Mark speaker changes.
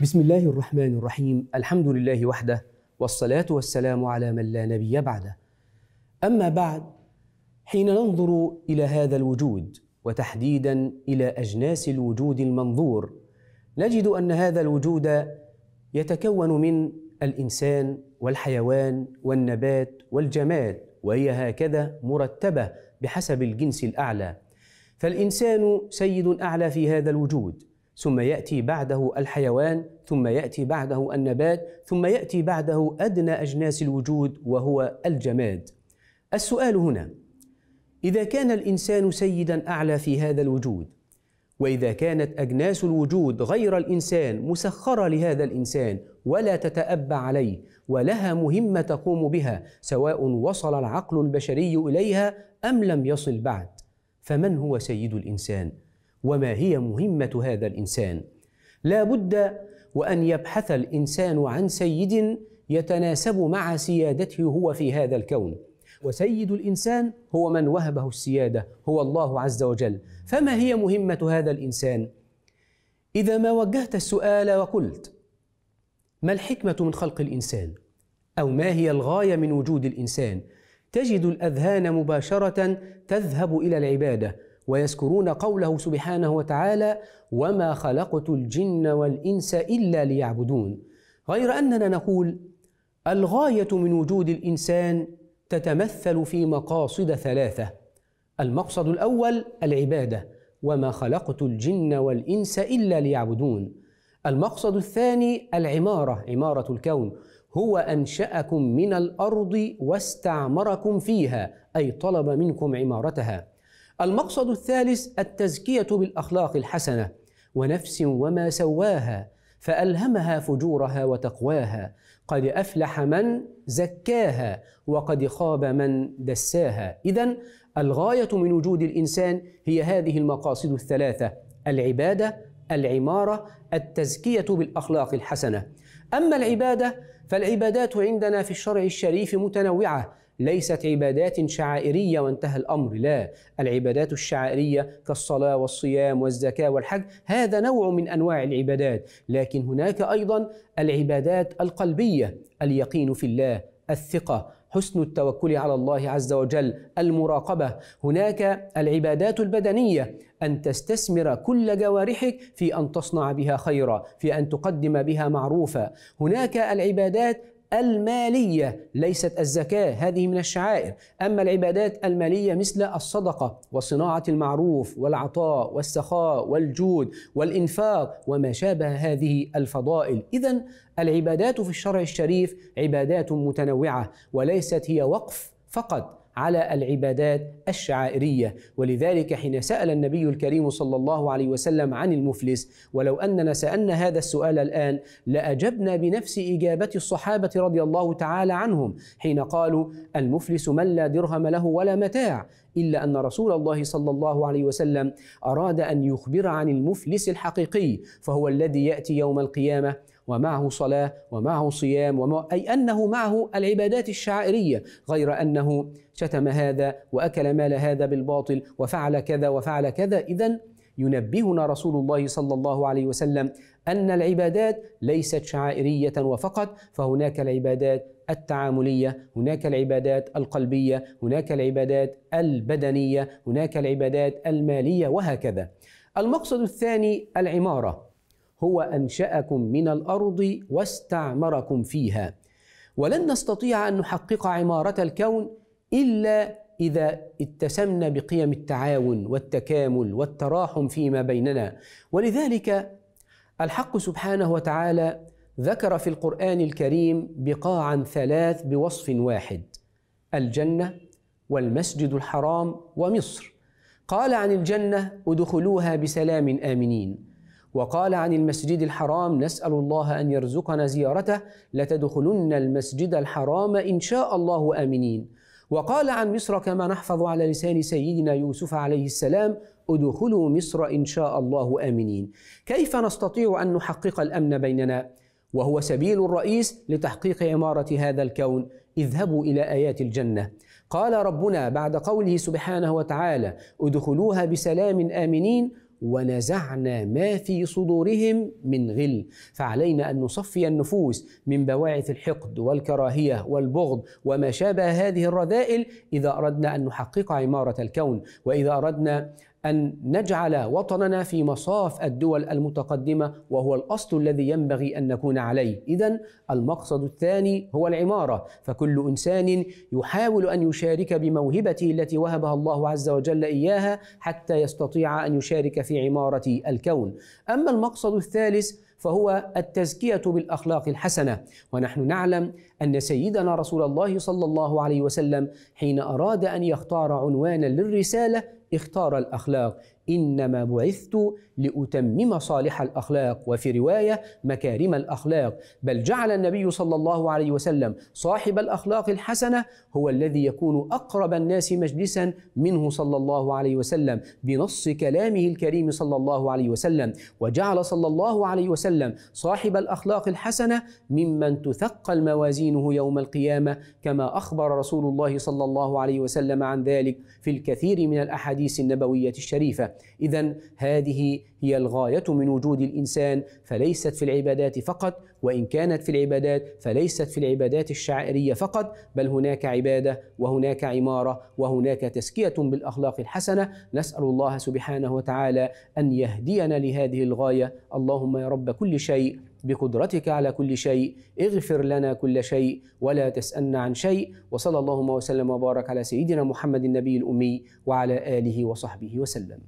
Speaker 1: بسم الله الرحمن الرحيم الحمد لله وحده والصلاة والسلام على من لا نبي بعده أما بعد حين ننظر إلى هذا الوجود وتحديدا إلى أجناس الوجود المنظور نجد أن هذا الوجود يتكون من الإنسان والحيوان والنبات والجماد وهي هكذا مرتبة بحسب الجنس الأعلى فالإنسان سيد أعلى في هذا الوجود ثم ياتي بعده الحيوان ثم ياتي بعده النبات ثم ياتي بعده ادنى اجناس الوجود وهو الجماد السؤال هنا اذا كان الانسان سيدا اعلى في هذا الوجود واذا كانت اجناس الوجود غير الانسان مسخره لهذا الانسان ولا تتابى عليه ولها مهمه تقوم بها سواء وصل العقل البشري اليها ام لم يصل بعد فمن هو سيد الانسان وما هي مهمه هذا الانسان لا بد وان يبحث الانسان عن سيد يتناسب مع سيادته هو في هذا الكون وسيد الانسان هو من وهبه السياده هو الله عز وجل فما هي مهمه هذا الانسان اذا ما وجهت السؤال وقلت ما الحكمه من خلق الانسان او ما هي الغايه من وجود الانسان تجد الاذهان مباشره تذهب الى العباده ويذكرون قوله سبحانه وتعالى وما خلقت الجن والانس الا ليعبدون غير اننا نقول الغايه من وجود الانسان تتمثل في مقاصد ثلاثه المقصد الاول العباده وما خلقت الجن والانس الا ليعبدون المقصد الثاني العماره عماره الكون هو انشاكم من الارض واستعمركم فيها اي طلب منكم عمارتها المقصد الثالث التزكية بالأخلاق الحسنة ونفس وما سواها فألهمها فجورها وتقواها قد أفلح من زكاها وقد خاب من دساها إذا الغاية من وجود الإنسان هي هذه المقاصد الثلاثة العبادة العمارة التزكية بالأخلاق الحسنة أما العبادة فالعبادات عندنا في الشرع الشريف متنوعة ليست عبادات شعائرية وانتهى الأمر لا العبادات الشعائرية كالصلاة والصيام والزكاة والحج هذا نوع من أنواع العبادات لكن هناك أيضا العبادات القلبية اليقين في الله الثقة حسن التوكل على الله عز وجل المراقبه هناك العبادات البدنيه ان تستثمر كل جوارحك في ان تصنع بها خيرا في ان تقدم بها معروفا هناك العبادات المالية ليست الزكاة هذه من الشعائر أما العبادات المالية مثل الصدقة وصناعة المعروف والعطاء والسخاء والجود والإنفاق وما شابه هذه الفضائل إذا العبادات في الشرع الشريف عبادات متنوعة وليست هي وقف فقط على العبادات الشعائريه ولذلك حين سال النبي الكريم صلى الله عليه وسلم عن المفلس ولو اننا سالنا هذا السؤال الان لاجبنا بنفس اجابه الصحابه رضي الله تعالى عنهم حين قالوا المفلس من لا درهم له ولا متاع الا ان رسول الله صلى الله عليه وسلم اراد ان يخبر عن المفلس الحقيقي فهو الذي ياتي يوم القيامه ومعه صلاة ومعه صيام ومع... أي أنه معه العبادات الشعائرية غير أنه شتم هذا وأكل مال هذا بالباطل وفعل كذا وفعل كذا إذا ينبهنا رسول الله صلى الله عليه وسلم أن العبادات ليست شعائرية وفقط فهناك العبادات التعامليه، هناك العبادات القلبيه، هناك العبادات البدنيه، هناك العبادات الماليه وهكذا. المقصد الثاني العماره. هو انشاكم من الارض واستعمركم فيها ولن نستطيع ان نحقق عماره الكون الا اذا اتسمنا بقيم التعاون والتكامل والتراحم فيما بيننا ولذلك الحق سبحانه وتعالى ذكر في القران الكريم بقاعا ثلاث بوصف واحد الجنه والمسجد الحرام ومصر قال عن الجنه ادخلوها بسلام امنين وقال عن المسجد الحرام نسأل الله أن يرزقنا زيارته لتدخلن المسجد الحرام إن شاء الله آمنين وقال عن مصر كما نحفظ على لسان سيدنا يوسف عليه السلام ادخلوا مصر إن شاء الله آمنين كيف نستطيع أن نحقق الأمن بيننا؟ وهو سبيل الرئيس لتحقيق عمارة هذا الكون اذهبوا إلى آيات الجنة قال ربنا بعد قوله سبحانه وتعالى ادخلوها بسلام آمنين ونزعنا ما في صدورهم من غل فعلينا ان نصفي النفوس من بواعث الحقد والكراهيه والبغض وما شابه هذه الرذائل اذا اردنا ان نحقق عماره الكون واذا اردنا ان نجعل وطننا في مصاف الدول المتقدمه وهو الاصل الذي ينبغي ان نكون عليه، اذا المقصد الثاني هو العماره، فكل انسان يحاول ان يشارك بموهبته التي وهبها الله عز وجل اياها حتى يستطيع ان يشارك في عماره الكون. اما المقصد الثالث فهو التزكية بالأخلاق الحسنة ونحن نعلم أن سيدنا رسول الله صلى الله عليه وسلم حين أراد أن يختار عنوانا للرسالة اختار الأخلاق إنما بعثت لأتمم صالح الأخلاق وفي رواية مكارم الأخلاق بل جعل النبي صلى الله عليه وسلم صاحب الأخلاق الحسنة هو الذي يكون أقرب الناس مجلسا منه صلى الله عليه وسلم بنص كلامه الكريم صلى الله عليه وسلم وجعل صلى الله عليه وسلم صاحب الأخلاق الحسنة ممن تثقل موازينه يوم القيامة كما أخبر رسول الله صلى الله عليه وسلم عن ذلك في الكثير من الأحاديث النبوية الشريفة إذا هذه هي الغاية من وجود الإنسان فليست في العبادات فقط وإن كانت في العبادات فليست في العبادات الشعائرية فقط بل هناك عبادة وهناك عمارة وهناك تزكية بالأخلاق الحسنة نسأل الله سبحانه وتعالى أن يهدينا لهذه الغاية اللهم يا رب كل شيء بقدرتك على كل شيء اغفر لنا كل شيء ولا تسألنا عن شيء وصلى اللهم وسلم وبارك على سيدنا محمد النبي الأمي وعلى آله وصحبه وسلم